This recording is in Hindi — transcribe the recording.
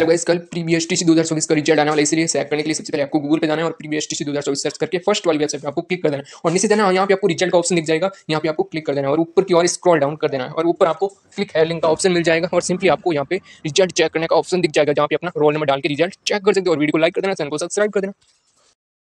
हेलो गाइस कल प्रीवियस टी सी दो हज़ार चौबीस का रिजल्ट आने वाला इसलिए सेलेक्ट करने के लिए सबसे पहले आपको गूगल पे जाना है और प्रीवियस टी सी दो हज़ार चौबीस सर्च करके फर्स्ट वाली वेबसाइट पे आपको क्लिक कर देना है और नीचे देना है यहाँ पे आपको रिजल्ट का ऑप्शन दिख जाएगा यहाँ पे आपको क्लिक कर देना है और ऊपर की और स्क्रॉल डाउन कर देना है और ऊपर आपको क्लिक है लिंक का ऑप्शन मिल जाएगा और सिंपली आपको यहाँ पे रिजल्ट चेक करने का ऑप्शन दिख जाएगा जहाँ पे अपना रोल नंबर डाल के रिजल्ट चेक कर सकते हो और वीडियो को लाइक कर देना चैनल को सब्सक्राइब कर देना